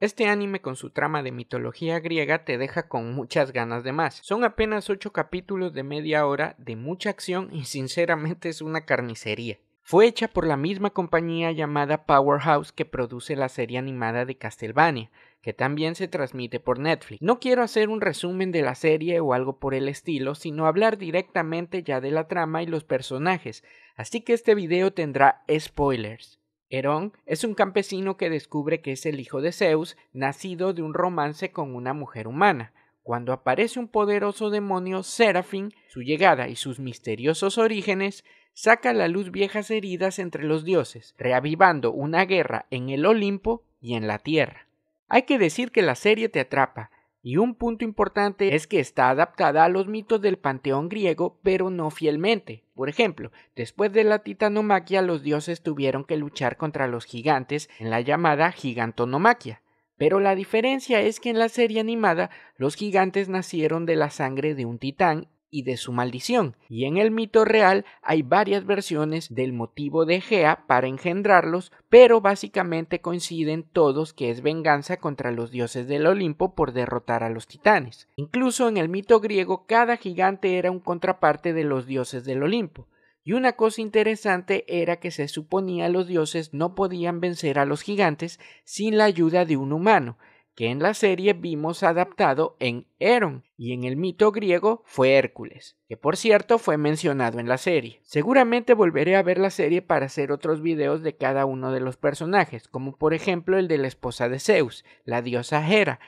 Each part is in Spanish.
Este anime con su trama de mitología griega te deja con muchas ganas de más. Son apenas 8 capítulos de media hora de mucha acción y sinceramente es una carnicería. Fue hecha por la misma compañía llamada Powerhouse que produce la serie animada de Castlevania, que también se transmite por Netflix. No quiero hacer un resumen de la serie o algo por el estilo, sino hablar directamente ya de la trama y los personajes, así que este video tendrá spoilers. Herón es un campesino que descubre que es el hijo de Zeus, nacido de un romance con una mujer humana. Cuando aparece un poderoso demonio, Serafín, su llegada y sus misteriosos orígenes saca a la luz viejas heridas entre los dioses, reavivando una guerra en el Olimpo y en la Tierra. Hay que decir que la serie te atrapa, y un punto importante es que está adaptada a los mitos del panteón griego, pero no fielmente, por ejemplo, después de la titanomaquia los dioses tuvieron que luchar contra los gigantes en la llamada gigantonomaquia. Pero la diferencia es que en la serie animada los gigantes nacieron de la sangre de un titán y de su maldición. Y en el mito real hay varias versiones del motivo de Gea para engendrarlos, pero básicamente coinciden todos que es venganza contra los dioses del Olimpo por derrotar a los titanes. Incluso en el mito griego cada gigante era un contraparte de los dioses del Olimpo. Y una cosa interesante era que se suponía los dioses no podían vencer a los gigantes sin la ayuda de un humano, que en la serie vimos adaptado en Eron y en el mito griego fue Hércules, que por cierto fue mencionado en la serie. Seguramente volveré a ver la serie para hacer otros videos de cada uno de los personajes, como por ejemplo el de la esposa de Zeus, la diosa Hera,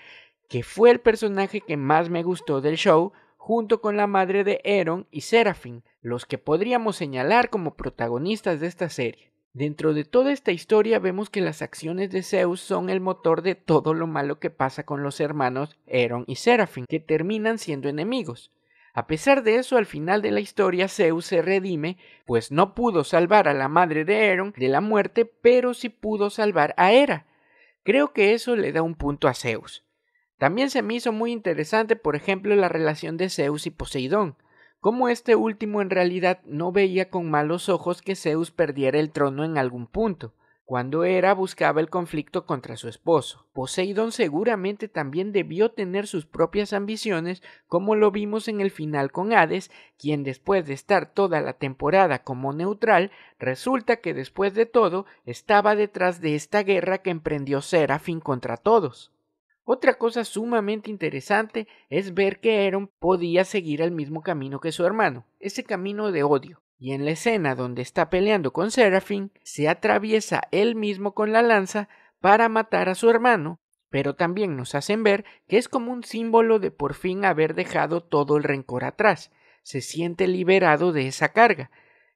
que fue el personaje que más me gustó del show, junto con la madre de Eron y Serafin, los que podríamos señalar como protagonistas de esta serie. Dentro de toda esta historia vemos que las acciones de Zeus son el motor de todo lo malo que pasa con los hermanos Eron y Serafín, que terminan siendo enemigos. A pesar de eso, al final de la historia Zeus se redime, pues no pudo salvar a la madre de Eron de la muerte, pero sí pudo salvar a Hera. Creo que eso le da un punto a Zeus. También se me hizo muy interesante, por ejemplo, la relación de Zeus y Poseidón como este último en realidad no veía con malos ojos que Zeus perdiera el trono en algún punto, cuando Hera buscaba el conflicto contra su esposo. Poseidón seguramente también debió tener sus propias ambiciones, como lo vimos en el final con Hades, quien después de estar toda la temporada como neutral, resulta que después de todo estaba detrás de esta guerra que emprendió Serafín contra todos. Otra cosa sumamente interesante es ver que Eron podía seguir el mismo camino que su hermano, ese camino de odio. Y en la escena donde está peleando con Seraphine, se atraviesa él mismo con la lanza para matar a su hermano, pero también nos hacen ver que es como un símbolo de por fin haber dejado todo el rencor atrás. Se siente liberado de esa carga,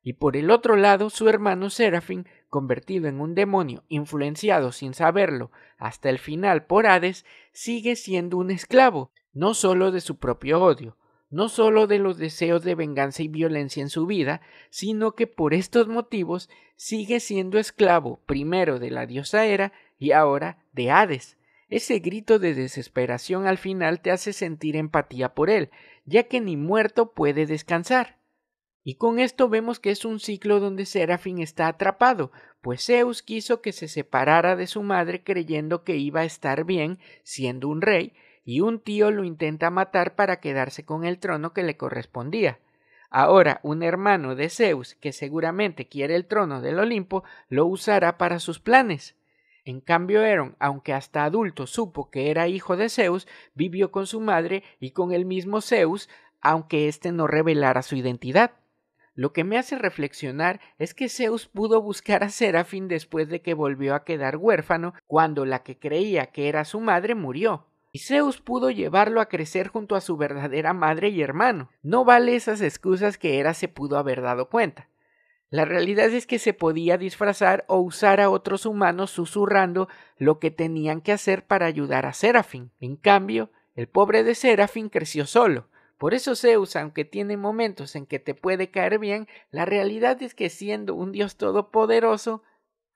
y por el otro lado su hermano Serafín, convertido en un demonio, influenciado sin saberlo hasta el final por Hades, sigue siendo un esclavo, no solo de su propio odio, no solo de los deseos de venganza y violencia en su vida, sino que por estos motivos sigue siendo esclavo primero de la diosa Hera y ahora de Hades. Ese grito de desesperación al final te hace sentir empatía por él, ya que ni muerto puede descansar. Y con esto vemos que es un ciclo donde Serafín está atrapado, pues Zeus quiso que se separara de su madre creyendo que iba a estar bien siendo un rey, y un tío lo intenta matar para quedarse con el trono que le correspondía. Ahora un hermano de Zeus, que seguramente quiere el trono del Olimpo, lo usará para sus planes. En cambio, Eron, aunque hasta adulto supo que era hijo de Zeus, vivió con su madre y con el mismo Zeus, aunque éste no revelara su identidad. Lo que me hace reflexionar es que Zeus pudo buscar a Serafín después de que volvió a quedar huérfano cuando la que creía que era su madre murió. Y Zeus pudo llevarlo a crecer junto a su verdadera madre y hermano. No vale esas excusas que Hera se pudo haber dado cuenta. La realidad es que se podía disfrazar o usar a otros humanos susurrando lo que tenían que hacer para ayudar a Serafín. En cambio, el pobre de Serafin creció solo, por eso Zeus, aunque tiene momentos en que te puede caer bien, la realidad es que siendo un dios todopoderoso,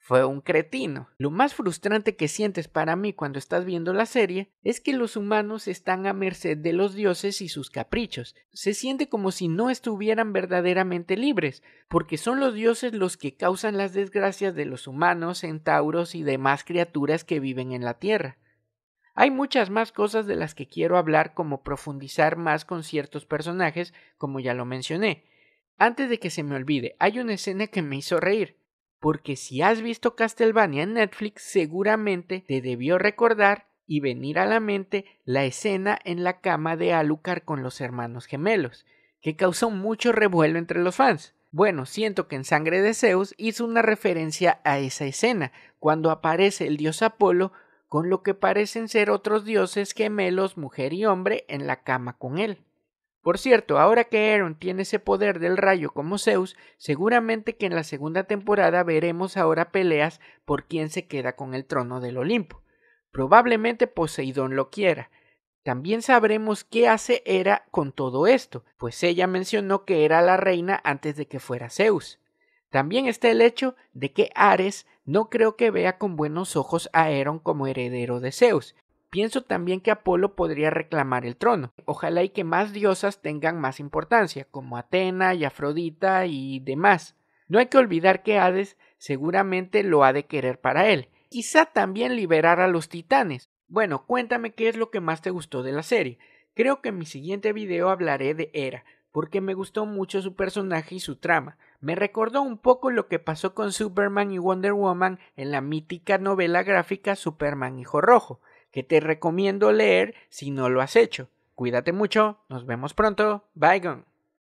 fue un cretino. Lo más frustrante que sientes para mí cuando estás viendo la serie es que los humanos están a merced de los dioses y sus caprichos. Se siente como si no estuvieran verdaderamente libres, porque son los dioses los que causan las desgracias de los humanos, centauros y demás criaturas que viven en la Tierra. Hay muchas más cosas de las que quiero hablar como profundizar más con ciertos personajes, como ya lo mencioné. Antes de que se me olvide, hay una escena que me hizo reír, porque si has visto Castlevania en Netflix seguramente te debió recordar y venir a la mente la escena en la cama de Alucard con los hermanos gemelos, que causó mucho revuelo entre los fans. Bueno, siento que en Sangre de Zeus hizo una referencia a esa escena, cuando aparece el dios Apolo con lo que parecen ser otros dioses gemelos, mujer y hombre, en la cama con él. Por cierto, ahora que Aaron tiene ese poder del rayo como Zeus, seguramente que en la segunda temporada veremos ahora peleas por quién se queda con el trono del Olimpo. Probablemente Poseidón lo quiera. También sabremos qué hace Era con todo esto, pues ella mencionó que era la reina antes de que fuera Zeus. También está el hecho de que Ares no creo que vea con buenos ojos a Aeron como heredero de Zeus. Pienso también que Apolo podría reclamar el trono. Ojalá y que más diosas tengan más importancia, como Atena y Afrodita y demás. No hay que olvidar que Hades seguramente lo ha de querer para él. Quizá también liberar a los titanes. Bueno, cuéntame qué es lo que más te gustó de la serie. Creo que en mi siguiente video hablaré de Hera, porque me gustó mucho su personaje y su trama. Me recordó un poco lo que pasó con Superman y Wonder Woman en la mítica novela gráfica Superman Hijo Rojo, que te recomiendo leer si no lo has hecho. Cuídate mucho, nos vemos pronto, bye gone.